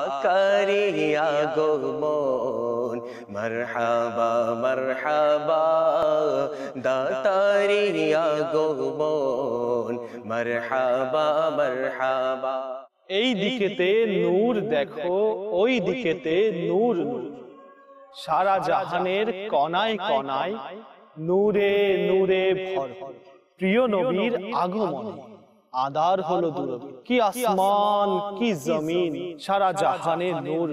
আকারিয়া গো মন মরহাবা মরহাবা দাতারিয়া গো মন মরহাবা মরহাবা এই দিকেতে নূর দেখো ওই দিকেতে নূর নূর সারা জাহানের কণায় কণায় নূরে নূরে ভর প্রিয় নবীর আগমন আদার হলো দূরবীন কি আসমান কি জমিন সারা জাহানের নূর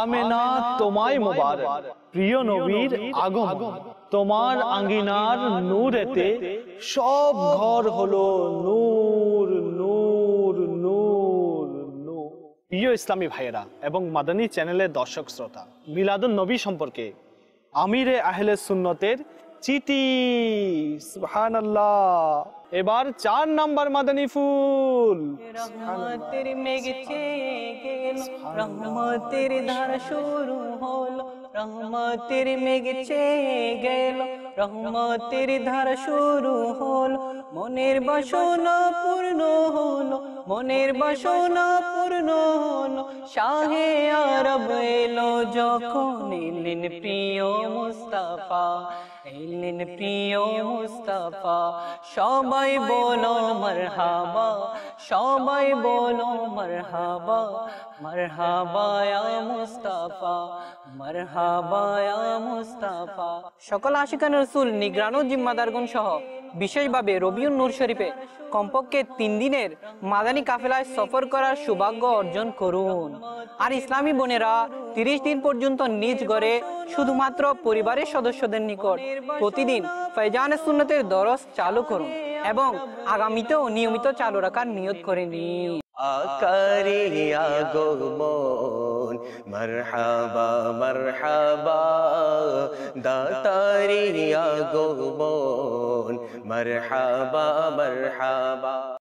আমেনা তোমায় মোবার প্রিয় নবীর আগম তোমার আঙ্গিনার নূরেতে সব ঘর হলো নূর নূর নূর নূর প্রিয় ইসলামী ভাইয়েরা এবং মাদানী চ্যানেলের দর্শক শ্রোতা মিলাদুন নবী সম্পর্কে আমিরে আহলে সুন্নতের চিটি সুহানাল্লাহ এবার চার নাম্বার মাদানী ফুল রহমতের মেঘছে গেল ধারা শুরু হল রহমতের মেঘছে গেল রহমতের ধারা শুরু হল মনের বাসনা পূর্ণ হল মনের বাসনা পূর্ণ হল শাহে আরব এলো যখন এলেন প্রিয় মুস্তফা এলেন প্রিয় মুস্তফা সবাই বলো মরহাবা সবাই বলো মরহাবা সকল আশিকান রসুল নিগ্রানো জিম্মাদারগুন সহ বিশেষভাবে রবিউন নূর শরীফে কমপক্ষে তিন দিনের মাদানী কাফেলায় সফর করার সৌভাগ্য অর্জন করুন আর ইসলামী বোনেরা তিরিশ দিন পর্যন্ত নিজ ঘরে শুধুমাত্র পরিবারের সদস্যদের নিকট প্রতিদিন ফৈজান সুন্নতের দরস চালু করুন এবং আগামীতেও নিয়মিত চালু রাখার নিয়োগ করে নিন آکاری ریا مرحبا مرحبا مرہبا مرحابا داتاری گو بون مرحابا